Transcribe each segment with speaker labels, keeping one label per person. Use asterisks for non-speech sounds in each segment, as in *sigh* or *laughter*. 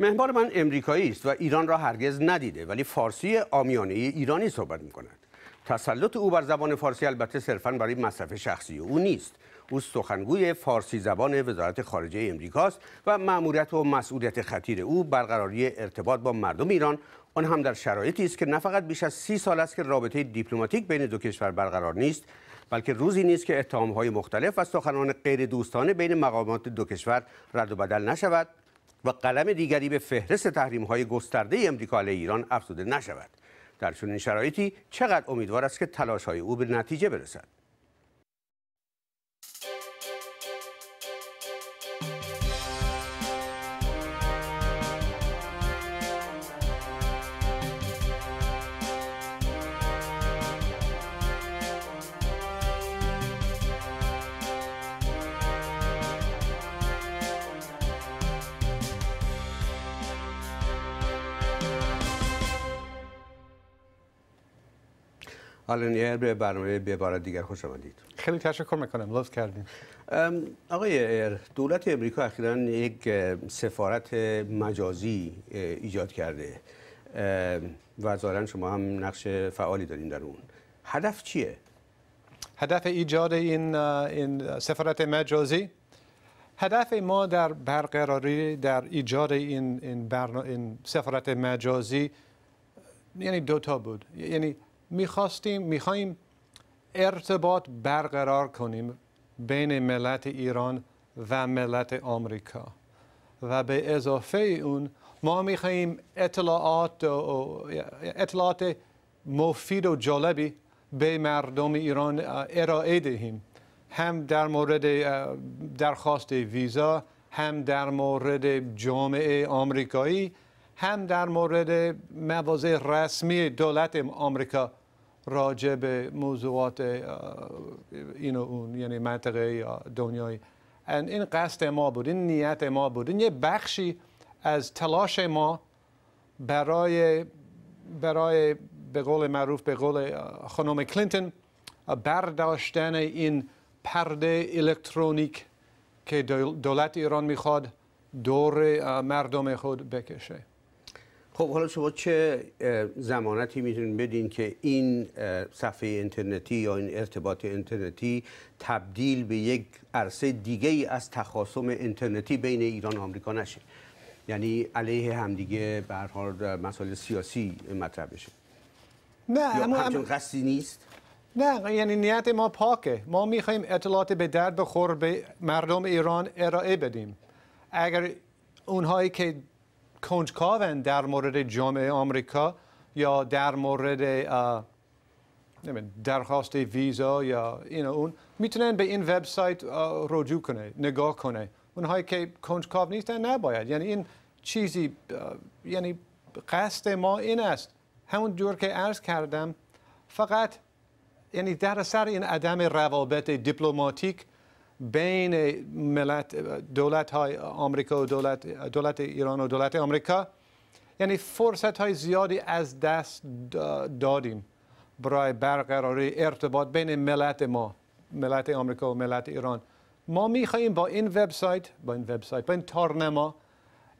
Speaker 1: مهمان من امریکایی است و ایران را هرگز ندیده ولی فارسی آمیانه ای ایرانی صحبت می کند. تسلط او بر زبان فارسی البته صرفا برای مصرف شخصی او نیست. او سخنگوی فارسی زبان وزارت خارجه است و مأموریت و مسئولیت خطیر او برقراری ارتباط با مردم ایران آن هم در شرایطی است که نه فقط بیش از سی سال است که رابطه دیپلماتیک بین دو کشور برقرار نیست بلکه روزی نیست که های مختلف و سخنان غیر دوستانه بین مقامات دو کشور رد و بدل نشود و قلم دیگری به فهرست های گسترده امریکا علیه ایران افزوده نشود در چنین شرایطی چقدر امیدوار است که های او به نتیجه برسد آلن ایر به برنامه به بار دیگر خوش آمدید
Speaker 2: خیلی تشکر میکنم لطف کردیم
Speaker 1: آقای ایر دولت امریکا اخیرا یک سفارت مجازی ایجاد کرده و ظاهرا شما هم نقش فعالی دارین در اون هدف چیه هدف ایجاد
Speaker 2: این این سفارت مجازی هدف ما در برقراری در ایجاد این این, سفارت مجازی یعنی تا بود یعنی میخواستیم میخوایم ارتباط برقرار کنیم بین ملت ایران و ملت آمریکا و به اضافه اون ما میخواهیم اطلاعات و اطلاعات مفید و جالبی به مردم ایران ارائه دهیم هم در مورد درخواست ویزا هم در مورد جامعه آمریکایی هم در مورد مواضع رسمی دولت آمریکا راجع به موضوعات این و اون یعنی منطقه یا دنیای این قصد ما بود این نیت ما بود این یه بخشی از تلاش ما برای برای به قول معروف به قول خانم کلینتون برداشتن این پرده الکترونیک که دولت ایران میخواد دور مردم خود بکشه
Speaker 1: خب حالا شما چه زمانتی میتونید بدین که این صفحه اینترنتی یا این ارتباط اینترنتی تبدیل به یک عرصه دیگه ای از تخاصم اینترنتی بین ایران و آمریکا نشه یعنی علیه همدیگه به هر مسائل سیاسی مطرح بشه
Speaker 2: نه اما همچون نیست نه یعنی نیت ما پاکه ما میخوایم اطلاعات به درد بخور به مردم ایران ارائه بدیم اگر اونهایی که کنجکاون در مورد جامعه آمریکا یا در مورد درخواست ویزا یا این اون میتونن به این وبسایت رجوع کنه نگاه کنه اونهایی که کنجکاو نیستن نباید یعنی این چیزی یعنی قصد ما این است همون جور که عرض کردم فقط یعنی در سر این عدم روابط دیپلماتیک بین ملت دولت های آمریکا و دولت, دولت ایران و دولت آمریکا یعنی فرصت های زیادی از دست دادیم برای برقراری ارتباط بین ملت ما ملت آمریکا و ملت ایران ما خواهیم با این وبسایت با این وبسایت با این تارنما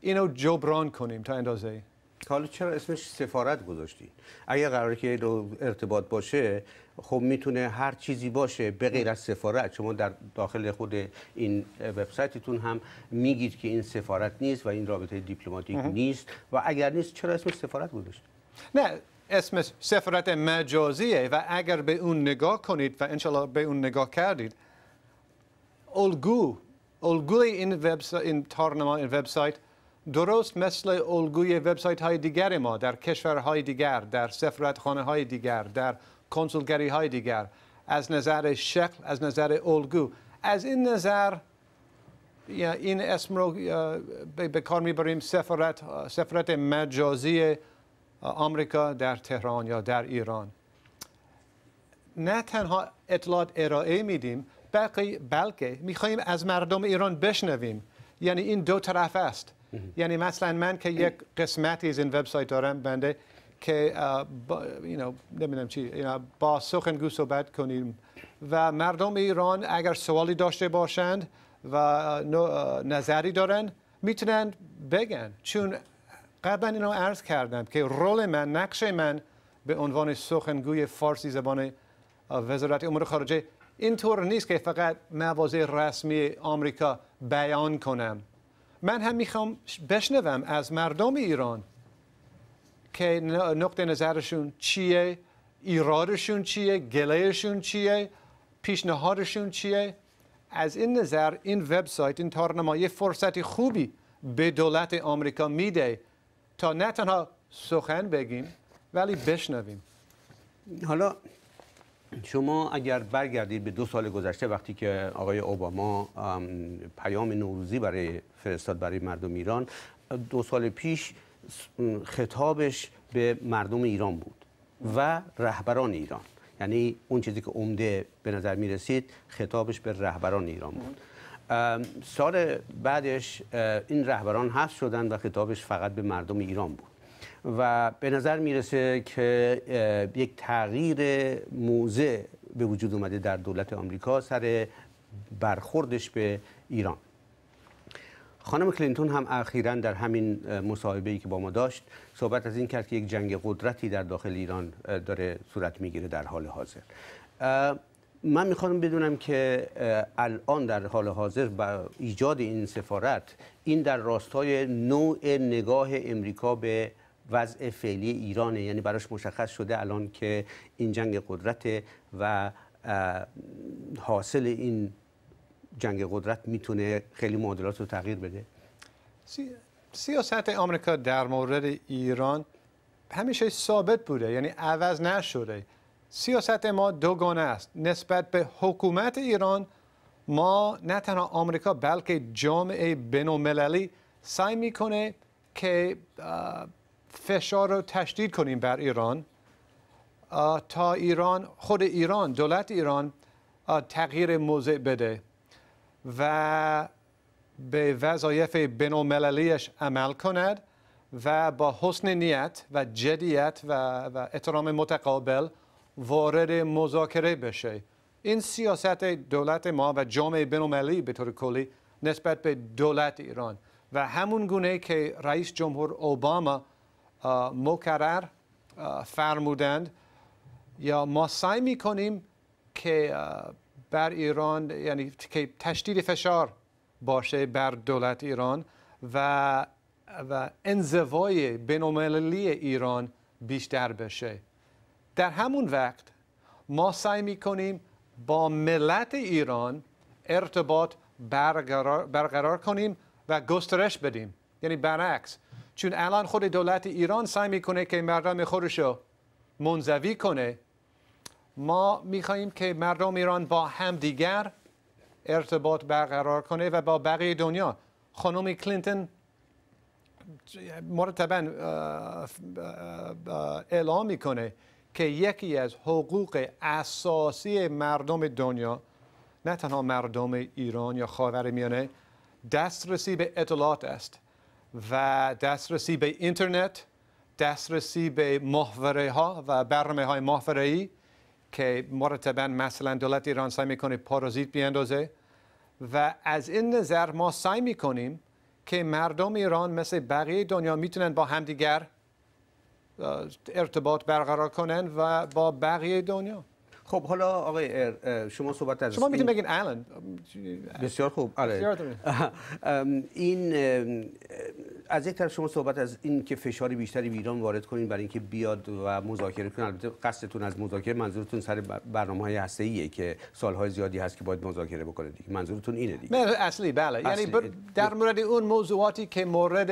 Speaker 2: اینو جبران کنیم تا اندازه
Speaker 1: حالا چرا اسمش سفارت گذاشتی؟ اگر قراره که ارتباط باشه خب میتونه هر چیزی باشه به غیر از سفارت شما در داخل خود این وبسایتتون هم میگید که این سفارت نیست و این رابطه دیپلماتیک نیست و اگر نیست چرا اسم سفارت گذاشت
Speaker 2: نه اسم سفارت مجازیه و اگر به اون نگاه کنید و انشالله به اون نگاه کردید الگو الگوی این وبسایت این وبسایت درست مثل الگوی وبسایت های دیگر ما در کشورهای دیگر در سفارتخانه های دیگر در کنسولگری های دیگر از نظر شکل از نظر الگو از این نظر این اسم رو به کار میبریم سفارت سفارت مجازی آمریکا در تهران یا در ایران نه تنها اطلاعات ارائه میدیم بلکه بلکه میخواهیم از مردم ایران بشنویم یعنی این دو طرف است یعنی مثلا من که یک قسمتی از این وبسایت دارم بنده که با, چی با سخنگو صحبت کنیم و مردم ایران اگر سوالی داشته باشند و نظری دارند میتونند بگن چون قبلا اینو عرض کردم که رول من نقش من به عنوان سخنگوی فارسی زبان وزارت امور خارجه اینطور نیست که فقط مواضع رسمی آمریکا بیان کنم من هم میخوام بشنوم از مردم ایران که نقطه نظرشون چیه ایرادشون چیه گلهشون چیه پیشنهادشون چیه از این نظر این وبسایت این تارنما یه فرصت خوبی به دولت آمریکا میده تا نه تنها سخن بگیم ولی بشنویم
Speaker 1: حالا شما اگر برگردید به دو سال گذشته وقتی که آقای اوباما پیام نوروزی برای فرستاد برای مردم ایران دو سال پیش خطابش به مردم ایران بود و رهبران ایران یعنی اون چیزی که عمده به نظر می رسید خطابش به رهبران ایران بود سال بعدش این رهبران هست شدن و خطابش فقط به مردم ایران بود و به نظر میرسه که یک تغییر موزه به وجود اومده در دولت آمریکا سر برخوردش به ایران خانم کلینتون هم اخیرا در همین ای که با ما داشت صحبت از این کرد که یک جنگ قدرتی در داخل ایران داره صورت میگیره در حال حاضر من میخوام بدونم که الان در حال حاضر با ایجاد این سفارت این در راستای نوع نگاه امریکا به وضع فعلی ایرانه یعنی براش مشخص شده الان که این جنگ قدرت و حاصل این جنگ قدرت میتونه خیلی معادلات رو تغییر بده
Speaker 2: سیاست آمریکا در مورد ایران همیشه ثابت بوده یعنی عوض نشده سیاست ما دوگانه است نسبت به حکومت ایران ما نه تنها آمریکا بلکه جامعه بین المللی سعی میکنه که فشار رو تشدید کنیم بر ایران تا ایران خود ایران دولت ایران تغییر موضع بده و به وظایف بینالمللیش عمل کند و با حسن نیت و جدیت و, و احترام متقابل وارد مذاکره بشه این سیاست دولت ما و جامعه بینالمللی به طور کلی نسبت به دولت ایران و همون گونه که رئیس جمهور اوباما مکرر فرمودند یا ما سعی می کنیم که بر ایران یعنی که تشدید فشار باشه بر دولت ایران و و انزوای بینالمللی ایران بیشتر بشه در همون وقت ما سعی میکنیم با ملت ایران ارتباط برقرار, برقرار کنیم و گسترش بدیم یعنی برعکس چون الان خود دولت ایران سعی میکنه که مردم خودشو منزوی کنه ما میخواهیم که مردم ایران با دیگر ارتباط برقرار کنه و با بقیه دنیا خانم کلینتون مرتبا اعلام میکنه که یکی از حقوق اساسی مردم دنیا نه تنها مردم ایران یا میانه دسترسی به اطلاعات است و دسترسی به اینترنت دسترسی به محوره ها و برنامه های محوره ای که مرتبا مثلا دولت ایران سعی میکنه پارازیت بیاندازه و از این نظر ما سعی میکنیم که مردم ایران مثل بقیه دنیا میتونن با همدیگر ارتباط برقرار کنن و با بقیه دنیا خب حالا آقای شما صحبت از شما میتونید بگین
Speaker 1: الان بسیار خوب آره این از یک طرف شما صحبت از این که فشار بیشتری به ایران وارد کنین برای اینکه بیاد و مذاکره کنه البته قصدتون از مذاکره منظورتون سر برنامه های ایه که سالهای زیادی هست که باید مذاکره بکنه دیگه منظورتون اینه
Speaker 2: دیگه اصلی بله یعنی در مورد اون موضوعاتی که مورد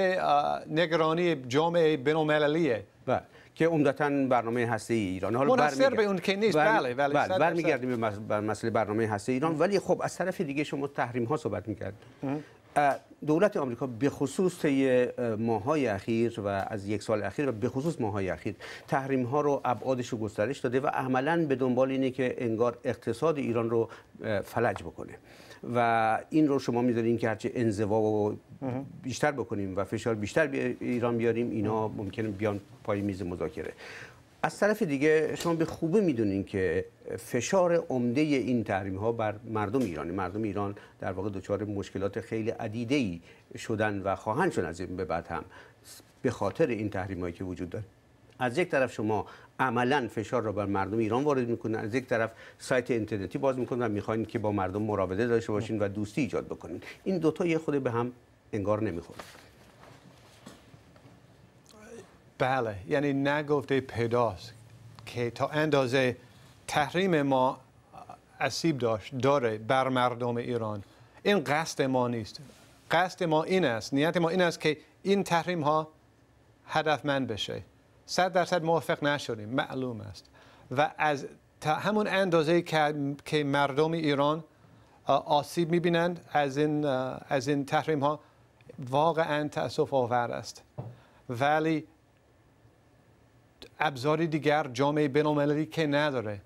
Speaker 1: نگرانی جامعه بین که عمدتا برنامه هسته ای ایران حالا به اون که نیست بله بله بله به مسئله برنامه هسته ایران ولی خب از طرف دیگه شما تحریم ها صحبت میکرد دولت آمریکا به خصوص طی ماهای اخیر و از یک سال اخیر و به خصوص ماهای اخیر تحریم ها رو ابعادش رو گسترش داده و عملا به دنبال اینه که انگار اقتصاد ایران رو فلج بکنه و این رو شما میدارین که هرچه انزوا و بیشتر بکنیم و فشار بیشتر به ایران بیاریم اینا ممکنه بیان پای میز مذاکره از طرف دیگه شما به خوبی میدونین که فشار عمده این تحریم ها بر مردم ایران مردم ایران در واقع دچار مشکلات خیلی عدیده ای شدن و خواهند شدن از این به بعد هم به خاطر این تحریم هایی که وجود داره از یک طرف شما عملا فشار را بر مردم ایران وارد میکنن از یک طرف سایت اینترنتی باز میکنن و میخواین که با مردم مراوده داشته باشین و دوستی ایجاد بکنین این دوتا یه خود به هم انگار نمیخورد بله یعنی نگفته پیداست
Speaker 2: که تا اندازه تحریم ما اسیب داشت داره بر مردم ایران این قصد ما نیست قصد ما این است نیت ما این است که این تحریم ها هدف من بشه صد درصد موافق نشدیم معلوم است و از همون اندازه که مردم ایران آسیب میبینند از این از این تحریم ها واقعا تاسف آور است ولی ابزاری دیگر جامعه بین‌المللی که نداره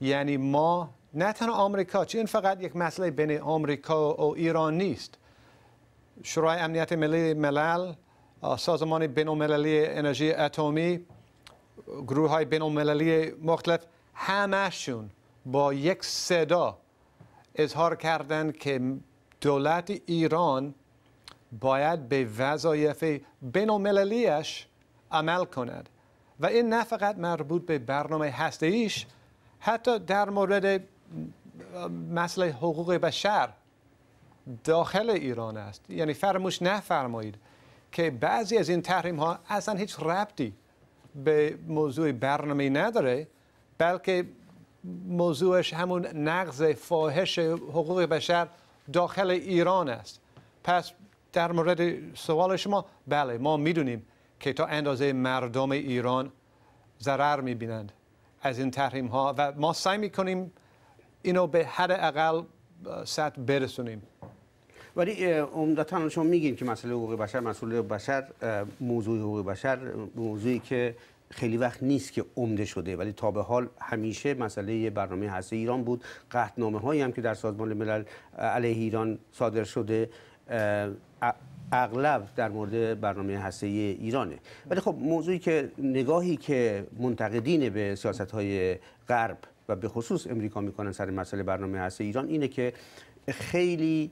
Speaker 2: یعنی ما نه تنها آمریکا چون فقط یک مسئله بین آمریکا و ایران نیست شورای امنیت ملی ملل سازمان بین انرژی اتمی گروه های بین مختلف همشون با یک صدا اظهار کردن که دولت ایران باید به وظایف بین عمل کند و این نه فقط مربوط به برنامه هسته ایش حتی در مورد مسئله حقوق بشر داخل ایران است یعنی فرموش نفرمایید که بعضی از این تحریم ها اصلا هیچ ربطی به موضوع برنامه نداره بلکه موضوعش همون نقض فاحش حقوق بشر داخل ایران است پس در مورد سوال شما بله ما میدونیم که تا اندازه مردم ایران ضرر میبینند از این تحریم ها و ما سعی میکنیم اینو به حد اقل سطح برسونیم
Speaker 1: ولی عمدتا شما میگین که مسئله حقوق بشر مسئله بشر موضوع حقوق بشر موضوعی که خیلی وقت نیست که عمده شده ولی تا به حال همیشه مسئله برنامه هسته ایران بود قهدنامه هایی هم که در سازمان ملل علیه ایران صادر شده اغلب در مورد برنامه هسته ایرانه ولی خب موضوعی که نگاهی که منتقدین به سیاست های غرب و به خصوص امریکا میکنن سر مسئله برنامه هسته ایران اینه که خیلی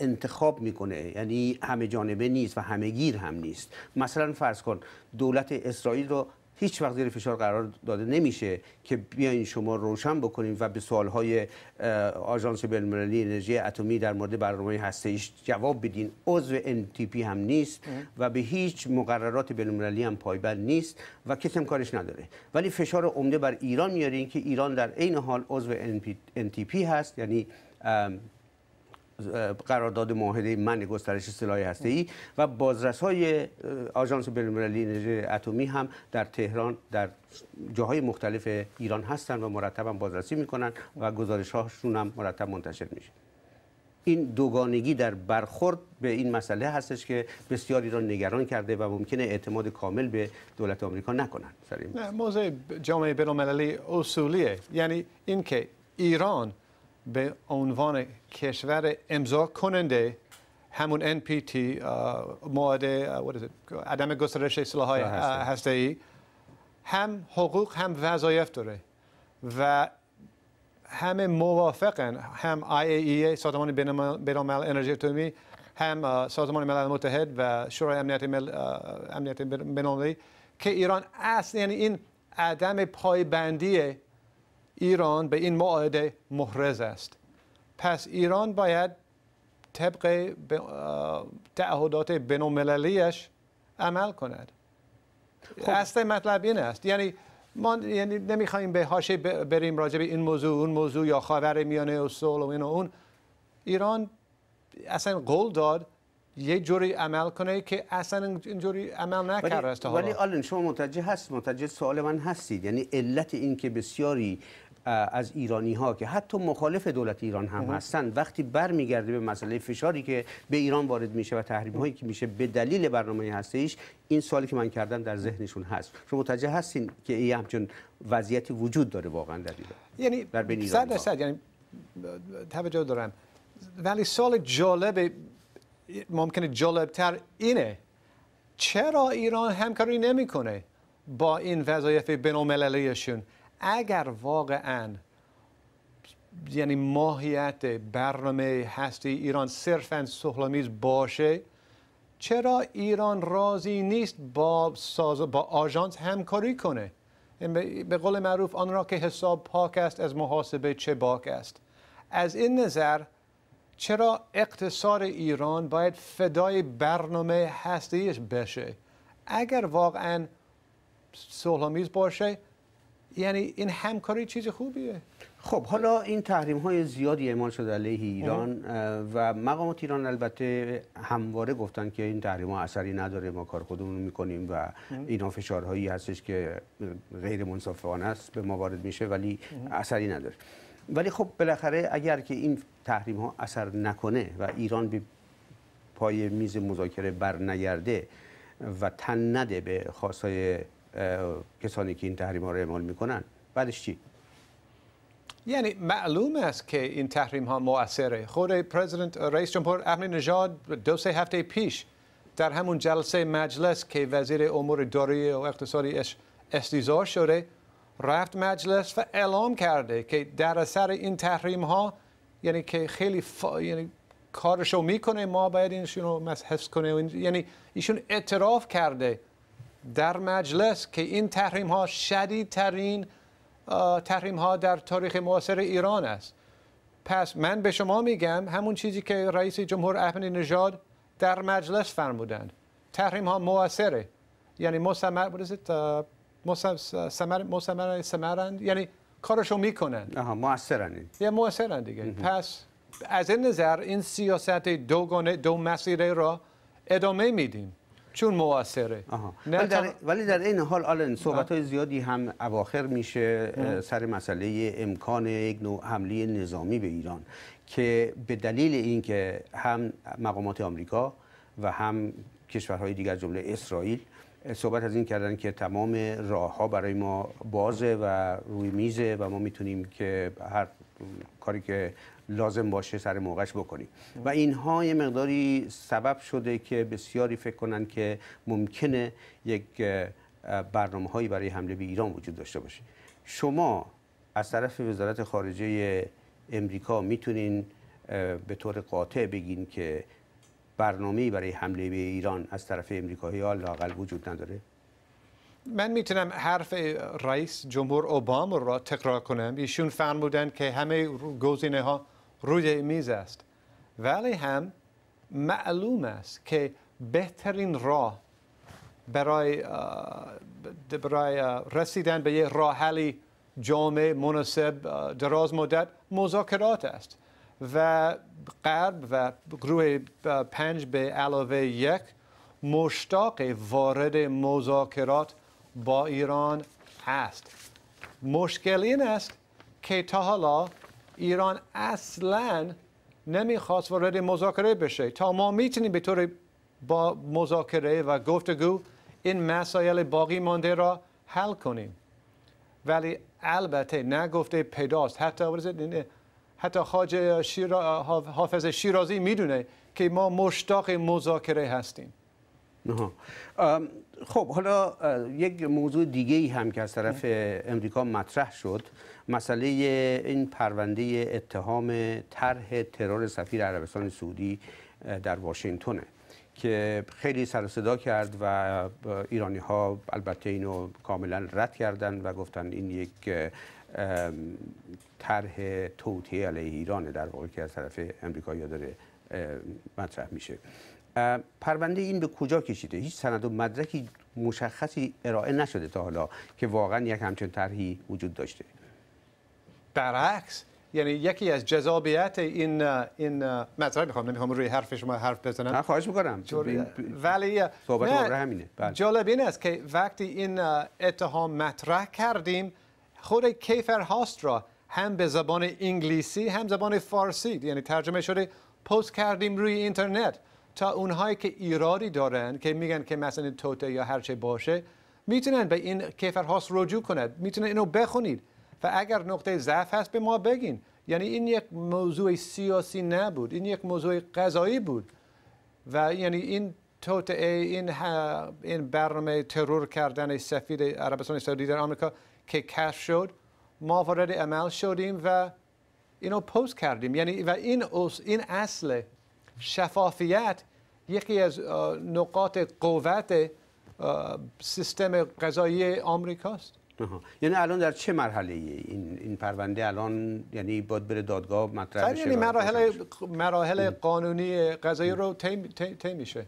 Speaker 1: انتخاب میکنه یعنی همه جانبه نیست و همه گیر هم نیست مثلا فرض کن دولت اسرائیل رو هیچ وقت زیر فشار قرار داده نمیشه که بیاین شما روشن بکنیم و به سوالهای آژانس المللی انرژی اتمی در مورد برنامه ایش جواب بدین عضو انتیپی هم نیست و به هیچ مقررات بین‌المللی هم پایبند نیست و کسی هم کارش نداره ولی فشار عمده بر ایران میارین که ایران در عین حال عضو NTP هست یعنی قرارداد معاهده من گسترش سلاح ای و های آژانس بین‌المللی انرژی اتمی هم در تهران در جاهای مختلف ایران هستند و مرتبا بازرسی میکنن و گزارش هاشون هم مرتب منتشر میشه این دوگانگی در برخورد به این مسئله هستش که بسیار ایران نگران کرده و ممکنه اعتماد کامل به دولت آمریکا نکنند. سریم. موضوع جامعه بین‌المللی اصولیه یعنی اینکه ایران به
Speaker 2: عنوان کشور امضا کننده همون NPT معاهده عدم گسترش های هسته ای هم حقوق هم وظایف داره و همه موافقن هم IAEA e، سازمان مال انرژی اتمی هم سازمان ملل متحد و شورای امنیت مل... امنیت المللی که ایران اصل یعنی این عدم پایبندی ایران به این معاهده محرز است پس ایران باید طبق تعهدات بینالمللیش عمل کند خب. اصل مطلب این است یعنی ما یعنی نمیخوایم به هاشه بریم راجع به این موضوع اون موضوع یا خاور میانه و سول و این و اون ایران اصلا قول داد یه جوری عمل کنه که اصلا اینجوری عمل نکرده است ولی
Speaker 1: الان شما متوجه هست متوجه سوال من هستید یعنی علت این که بسیاری از ایرانی ها که حتی مخالف دولت ایران هم هستند وقتی برمیگرده به مسئله فشاری که به ایران وارد میشه و تحریم هایی که میشه به دلیل برنامه ایش این سوالی که من کردم در ذهنشون هست شما متوجه هستین که این همچون وضعیتی وجود داره واقعا در ایران
Speaker 2: یعنی در بین صد یعنی توجه دارم ولی سال جالب ممکنه جالبتر اینه چرا ایران همکاری نمیکنه با این وظایف اگر واقعا یعنی ماهیت برنامه هستی ایران صرفا سهلامیز باشه چرا ایران راضی نیست با ساز با آژانس همکاری کنه به قول معروف آن را که حساب پاک است از محاسبه چه باک است از این نظر چرا اقتصاد ایران باید فدای برنامه هستیش بشه اگر واقعا سهلامیز باشه یعنی این همکاری چیز خوبیه
Speaker 1: خب حالا این تحریم های زیادی اعمال شده علیه خب. ایران و مقامات ایران البته همواره گفتن که این تحریم ها اثری نداره ما کار خودمون میکنیم و اینا فشارهایی هستش که غیر منصفانه است به ما وارد میشه ولی اثری نداره ولی خب بالاخره اگر که این تحریم ها اثر نکنه و ایران به پای میز مذاکره بر نگرده و تن نده به خواستای کسانی که این تحریم ها رو اعمال میکنن بعدش چی
Speaker 2: یعنی معلوم است که این تحریم ها مؤثره خود پرزیدنت رئیس جمهور احمد نژاد دو سه هفته پیش در همون جلسه مجلس که وزیر امور داری و اقتصادیش استیزار شده رفت مجلس و اعلام کرده که در اثر این تحریم ها یعنی که خیلی یعنی کارشو میکنه ما باید اینشون رو مسحس کنه یعنی ایشون اعتراف کرده در مجلس که این تحریم ها شدیدترین تحریم ها در تاریخ معاصر ایران است پس من به شما میگم همون چیزی که رئیس جمهور احمد نژاد در مجلس فرمودند تحریم ها موثره یعنی مسمر مسمر مسمر سمرند یعنی کارشو میکنن آها موثرن یا دیگه پس از این نظر این سیاست دوگانه دو مسیره را ادامه میدیم چون مواصره
Speaker 1: ولی در, این حال آلن صحبت های زیادی هم اواخر میشه سر مسئله امکان یک نوع حمله نظامی به ایران که به دلیل اینکه هم مقامات آمریکا و هم کشورهای دیگر جمله اسرائیل صحبت از این کردن که تمام راهها برای ما بازه و روی میزه و ما میتونیم که هر کاری که لازم باشه سر موقعش بکنیم و اینها یه مقداری سبب شده که بسیاری فکر کنن که ممکنه یک برنامه هایی برای حمله به ایران وجود داشته باشه شما از طرف وزارت خارجه امریکا میتونین به طور قاطع بگین که برنامه برای حمله به ایران از طرف امریکایی ها لاقل وجود نداره
Speaker 2: من میتونم حرف رئیس جمهور اوباما را تکرار کنم ایشون فرمودن که همه گزینه ها روی میز است ولی هم معلوم است که بهترین راه برای برای رسیدن به یک راه حلی جامع مناسب دراز مدت مذاکرات است و قرب و گروه پنج به علاوه یک مشتاق وارد مذاکرات با ایران است مشکل این است که تا حالا ایران اصلا نمیخواست وارد مذاکره بشه تا ما میتونیم به طور با مذاکره و گفتگو این مسائل باقی مانده را حل کنیم ولی البته نگفته پیداست حتی حتی خاج شیرا... حافظ شیرازی میدونه که ما مشتاق مذاکره هستیم
Speaker 1: خب حالا یک موضوع دیگه ای هم که از طرف امریکا مطرح شد مسئله این پرونده اتهام طرح ترور سفیر عربستان سعودی در واشنگتنه که خیلی سر صدا کرد و ایرانی ها البته اینو کاملا رد کردن و گفتن این یک طرح توطئه علیه ایرانه در واقع که از طرف امریکا یا داره مطرح میشه پرونده این به کجا کشیده هیچ سند و مدرکی مشخصی ارائه نشده تا حالا که واقعا یک همچین طرحی وجود داشته
Speaker 2: برعکس یعنی یکی از جذابیت این این میخوام نمیخوام روی حرف شما حرف بزنم نه خواهش میکنم ولی
Speaker 1: صحبت همینه بله.
Speaker 2: جالب این است که وقتی این اتهام مطرح کردیم خود کیفر هاست را هم به زبان انگلیسی هم زبان فارسی یعنی ترجمه شده پست کردیم روی اینترنت تا اونهایی که ایرادی دارن که میگن که مثلا توته یا هرچه باشه میتونن به این کیفرهاس رجوع کند میتونن اینو بخونید و اگر نقطه ضعف هست به ما بگین یعنی این یک موضوع سیاسی نبود این یک موضوع قضایی بود و یعنی این توته این, این برنامه ترور کردن سفید عربستان سعودی در آمریکا که کشف شد ما وارد عمل شدیم و اینو پست کردیم یعنی و این اصل شفافیت یکی از
Speaker 1: نقاط قوت سیستم قضایی آمریکاست یعنی الان در چه مرحله ای این این پرونده الان یعنی باید بره دادگاه مطرح بشه یعنی
Speaker 2: مراحل مراحل قانونی قضایی رو طی میشه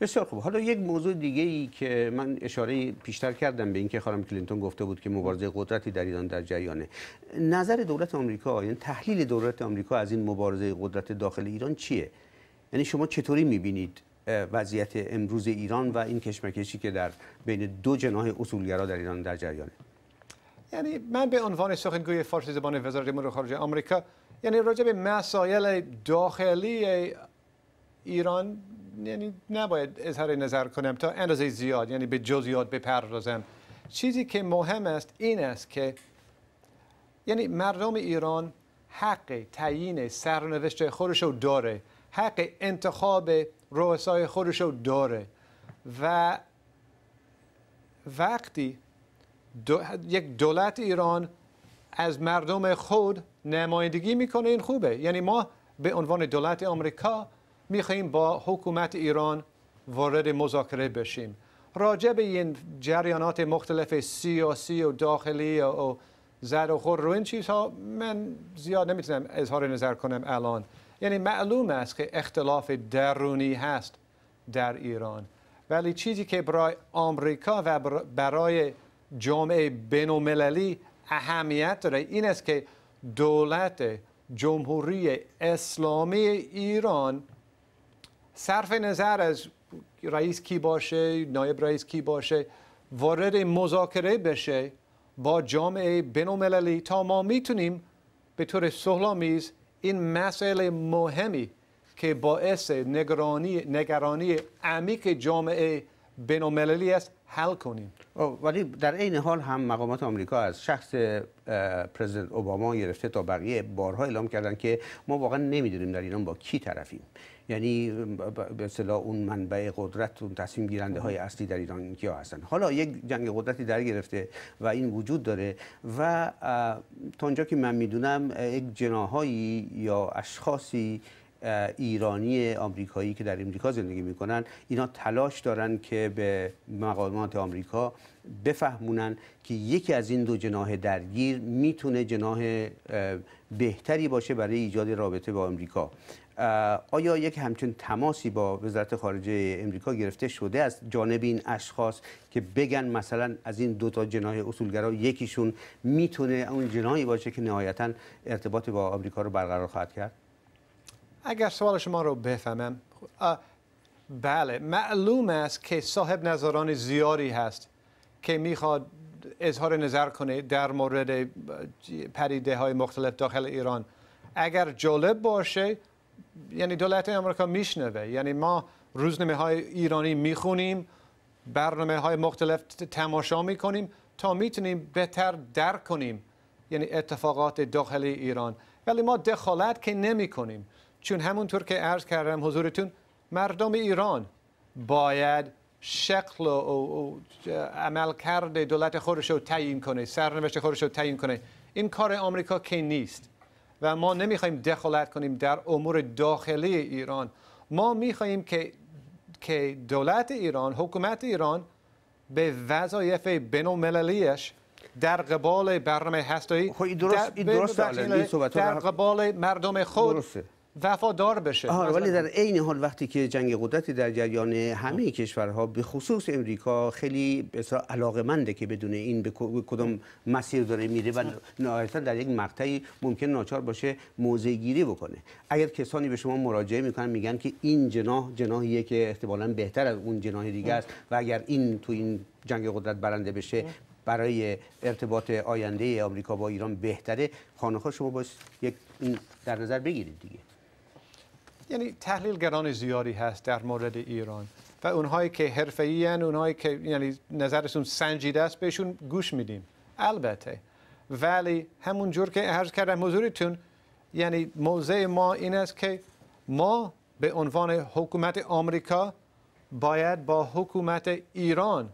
Speaker 1: بسیار خوب حالا یک موضوع دیگه ای که من اشاره پیشتر کردم به اینکه خانم کلینتون گفته بود که مبارزه قدرتی در ایران در جریانه نظر دولت آمریکا یعنی تحلیل دولت آمریکا از این مبارزه قدرت داخل ایران چیه یعنی شما چطوری میبینید وضعیت امروز ایران و این کشمکشی که در بین دو جناح اصولگرا در ایران در جریانه
Speaker 2: یعنی من به عنوان سخنگوی فارسی زبان وزارت امور خارجه آمریکا یعنی راجع به مسائل داخلی ایران یعنی نباید اظهار نظر کنم تا اندازه زیاد یعنی به جزئیات بپردازم چیزی که مهم است این است که یعنی مردم ایران حق تعیین سرنوشت خودش رو داره حق انتخاب رؤسای خودش رو داره و وقتی یک دولت ایران از مردم خود نمایندگی میکنه این خوبه یعنی ما به عنوان دولت آمریکا میخواییم با حکومت ایران وارد مذاکره بشیم راجع به این جریانات مختلف سیاسی و داخلی و زد و خور رو این چیزها من زیاد نمیتونم اظهار نظر کنم الان یعنی معلوم است که اختلاف درونی هست در ایران ولی چیزی که برای آمریکا و برای جامعه بینالمللی اهمیت داره این است که دولت جمهوری اسلامی ایران صرف نظر از رئیس کی باشه نایب رئیس کی باشه وارد مذاکره بشه با جامعه بینالمللی تا ما میتونیم به طور سهلامیز این مسئله مهمی که باعث نگرانی نگرانی عمیق
Speaker 1: جامعه بین است حل کنیم خب، ولی در عین حال هم مقامات آمریکا از شخص پرزیدنت اوباما گرفته تا بقیه بارها اعلام کردن که ما واقعا نمیدونیم در ایران با کی طرفیم یعنی به اصطلاح اون منبع قدرت اون تصمیم گیرنده های اصلی در ایران کیا هستن حالا یک جنگ قدرتی در گرفته و این وجود داره و تا اونجا که من میدونم یک جناهایی یا اشخاصی ایرانی آمریکایی که در امریکا زندگی میکنن اینا تلاش دارند که به مقامات آمریکا بفهمونن که یکی از این دو جناه درگیر میتونه جناه بهتری باشه برای ایجاد رابطه با آمریکا آیا یک همچون تماسی با وزارت خارجه امریکا گرفته شده از جانب این اشخاص که بگن مثلا از این دو تا جنای اصولگرا یکیشون میتونه اون جنایی باشه که نهایتا ارتباط با آمریکا رو برقرار خواهد کرد
Speaker 2: اگر سوال شما رو بفهمم بله معلوم است که صاحب نظران زیاری هست که میخواد اظهار نظر کنه در مورد پریده های مختلف داخل ایران اگر جالب باشه یعنی دولت آمریکا میشنوه یعنی ما روزنامه های ایرانی میخونیم برنامه های مختلف تماشا میکنیم تا میتونیم بهتر درک کنیم یعنی اتفاقات داخلی ایران ولی ما دخالت که نمی کنیم چون همونطور که عرض کردم حضورتون مردم ایران باید شکل و عمل کرده دولت خودش رو تعیین کنه سرنوشت خودش رو تعیین کنه این کار آمریکا که نیست و ما نمیخوایم دخالت کنیم در امور داخلی ایران ما میخواهیم که که دولت ایران حکومت ایران به وظایف بین در قبال برنامه هستایی خب، در, در قبال مردم خود وفادار بشه آه ولی در
Speaker 1: عین حال وقتی که جنگ قدرتی در جریان همه کشورها به خصوص امریکا خیلی بسیار منده که بدون این به کدام مسیر داره میره و نهایتا در یک مقطعی ممکن ناچار باشه موضع گیری بکنه اگر کسانی به شما مراجعه میکنن میگن که این جناح جناحیه که احتمالا بهتر از اون جناح دیگه است و اگر این تو این جنگ قدرت برنده بشه برای ارتباط آینده آمریکا با ایران بهتره خانه شما باید یک در نظر بگیرید دیگه
Speaker 2: یعنی تحلیلگران زیادی هست در مورد ایران و اونهایی که حرفه‌ای اونهایی که یعنی نظرشون سنجیده است بهشون گوش میدیم البته ولی همون جور که عرض کردم حضورتون یعنی موضع ما این است که ما به عنوان حکومت آمریکا باید با حکومت ایران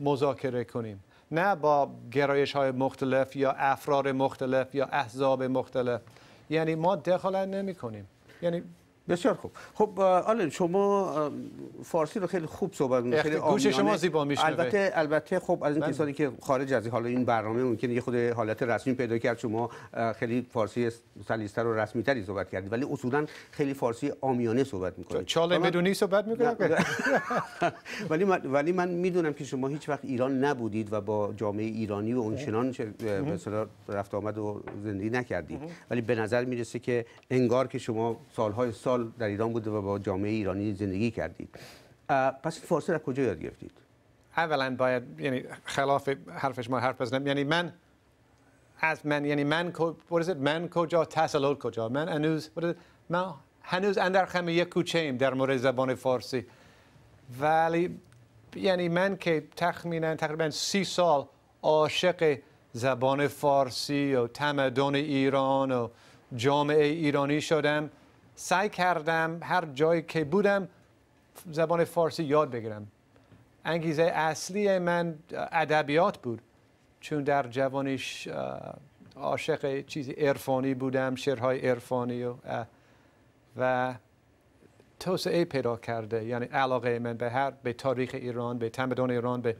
Speaker 2: مذاکره کنیم نه با گرایش های مختلف یا افراد مختلف یا احزاب مختلف یعنی ما دخالت
Speaker 1: نمی کنیم یعنی بسیار خوب خب آلن شما فارسی رو خیلی خوب صحبت می‌کنید خیلی گوش شما زیبا میشه. البته البته خب از این بله. کسانی که خارج از حالا این برنامه ممکنه یه خود حالت رسمی پیدا کرد شما خیلی فارسی سلیستر و رسمی‌تری صحبت کردید ولی اصولا خیلی فارسی آمیانه صحبت می‌کنید چاله بدونی صحبت می‌کنید *laughs* ولی من ولی من میدونم که شما هیچ وقت ایران نبودید و با جامعه ایرانی و اونچنان به رفت آمد و زندگی نکردید ولی به نظر میرسه که انگار که شما سال‌های سال در ایران بوده و با جامعه ایرانی زندگی کردید پس فارسی را کجا یاد گرفتید
Speaker 2: اولا باید یعنی خلاف حرفش ما حرف بزنم یعنی من از من یعنی من من کجا تسلل کجا من هنوز من هنوز اندر خمی یک کوچه ایم در مورد زبان فارسی ولی یعنی من که تخمینا تقریبا سی سال عاشق زبان فارسی و تمدن ایران و جامعه ایرانی شدم سعی کردم هر جایی که بودم زبان فارسی یاد بگیرم انگیزه اصلی من ادبیات بود چون در جوانیش عاشق چیزی عرفانی بودم شعرهای عرفانی و و توسعه پیدا کرده یعنی علاقه من به هر به تاریخ ایران به تمدن ایران به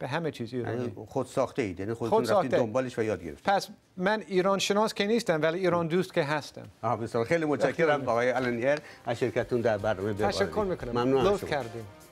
Speaker 2: به همه چیز ایرانی یعنی
Speaker 1: خود ساخته اید یعنی خودتون خود رفتید دنبالش و یاد گرفتید
Speaker 2: پس من ایران شناس که نیستم ولی ایران دوست که هستم
Speaker 1: آها خیلی متشکرم آقای الانیر از شرکتتون در برنامه تشکر میکنم ممنون کردیم